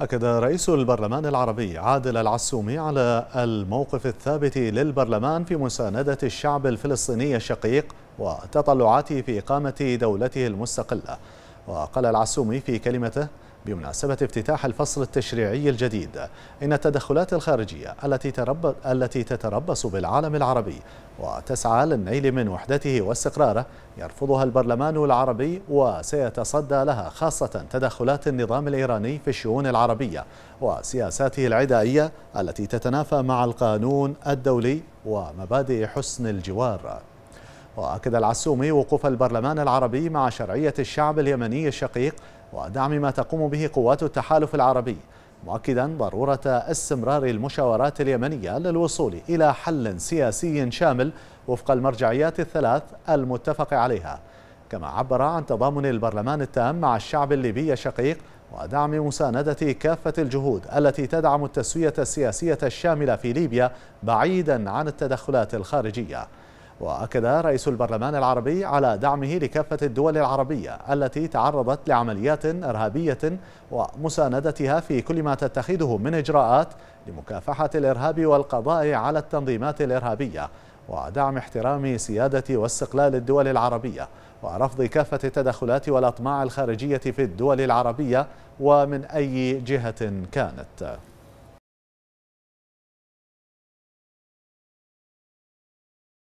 أكد رئيس البرلمان العربي عادل العسومي على الموقف الثابت للبرلمان في مساندة الشعب الفلسطيني الشقيق وتطلعاته في إقامة دولته المستقلة وقال العسومي في كلمته بمناسبة افتتاح الفصل التشريعي الجديد إن التدخلات الخارجية التي, ترب... التي تتربص بالعالم العربي وتسعى للنيل من وحدته واستقراره يرفضها البرلمان العربي وسيتصدى لها خاصة تدخلات النظام الإيراني في الشؤون العربية وسياساته العدائية التي تتنافى مع القانون الدولي ومبادئ حسن الجوار وأكد العسومي وقوف البرلمان العربي مع شرعية الشعب اليمني الشقيق ودعم ما تقوم به قوات التحالف العربي مؤكدا ضرورة استمرار المشاورات اليمنية للوصول إلى حل سياسي شامل وفق المرجعيات الثلاث المتفق عليها كما عبر عن تضامن البرلمان التام مع الشعب الليبي الشقيق ودعم مساندة كافة الجهود التي تدعم التسوية السياسية الشاملة في ليبيا بعيدا عن التدخلات الخارجية وأكد رئيس البرلمان العربي على دعمه لكافة الدول العربية التي تعرضت لعمليات إرهابية ومساندتها في كل ما تتخذه من إجراءات لمكافحة الإرهاب والقضاء على التنظيمات الإرهابية ودعم احترام سيادة واستقلال الدول العربية ورفض كافة التدخلات والأطماع الخارجية في الدول العربية ومن أي جهة كانت